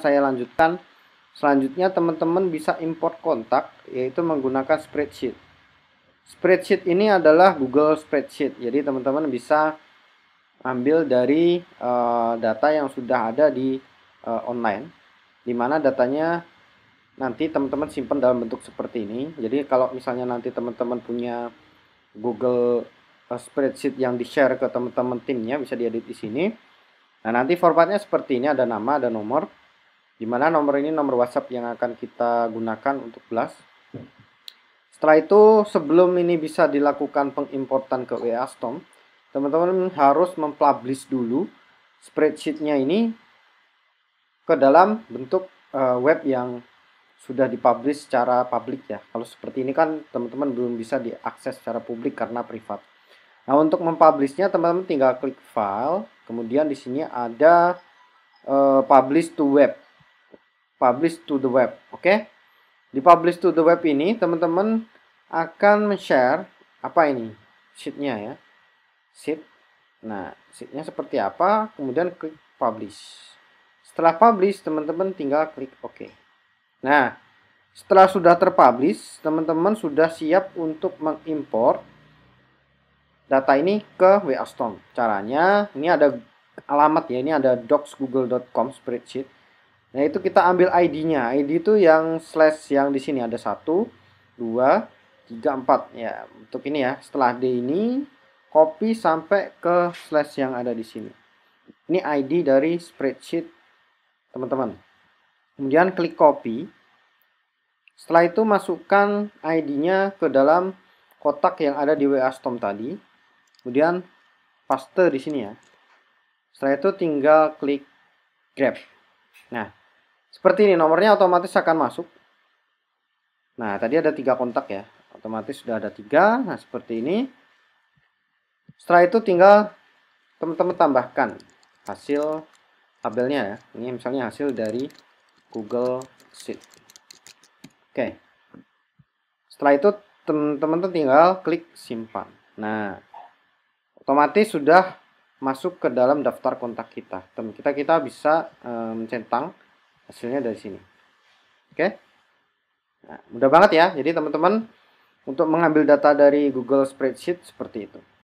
saya lanjutkan. Selanjutnya teman-teman bisa import kontak yaitu menggunakan spreadsheet. Spreadsheet ini adalah Google Spreadsheet. Jadi teman-teman bisa ambil dari uh, data yang sudah ada di uh, online Dimana datanya nanti teman-teman simpan dalam bentuk seperti ini. Jadi kalau misalnya nanti teman-teman punya Google uh, spreadsheet yang di-share ke teman-teman timnya bisa diedit di sini. Nah, nanti formatnya seperti ini ada nama, ada nomor di mana nomor ini nomor WhatsApp yang akan kita gunakan untuk blast. Setelah itu, sebelum ini bisa dilakukan pengimportan ke WA Storm, teman-teman harus mempublish dulu spreadsheetnya ini ke dalam bentuk uh, web yang sudah dipublish secara publik ya. Kalau seperti ini kan teman-teman belum bisa diakses secara publik karena privat. Nah, untuk mempublishnya teman-teman tinggal klik file, kemudian di sini ada uh, publish to web publish to the web. Oke. Okay? Di publish to the web ini teman-teman akan share apa ini? Sheetnya ya. Sheet. Nah, sheetnya seperti apa? Kemudian klik publish. Setelah publish, teman-teman tinggal klik OK. Nah, setelah sudah terpublish, teman-teman sudah siap untuk mengimpor data ini ke WA Storm. Caranya, ini ada alamat ya, ini ada docs.google.com spreadsheet Nah itu kita ambil ID-nya. ID itu yang slash yang di sini ada satu, dua, tiga, empat. Ya untuk ini ya. Setelah D ini copy sampai ke slash yang ada di sini. Ini ID dari spreadsheet teman-teman. Kemudian klik copy. Setelah itu masukkan ID-nya ke dalam kotak yang ada di WA Storm tadi. Kemudian paste di sini ya. Setelah itu tinggal klik grab. Nah, seperti ini, nomornya otomatis akan masuk. Nah, tadi ada tiga kontak ya. Otomatis sudah ada tiga. Nah, seperti ini. Setelah itu tinggal teman-teman tambahkan hasil tabelnya ya. Ini misalnya hasil dari Google Sheet. Oke. Setelah itu teman-teman tinggal klik simpan. Nah, otomatis sudah masuk ke dalam daftar kontak kita. Teman kita kita bisa eh, mencentang. mencentang Hasilnya dari sini. Oke? Okay? Nah, mudah banget ya. Jadi teman-teman untuk mengambil data dari Google Spreadsheet seperti itu.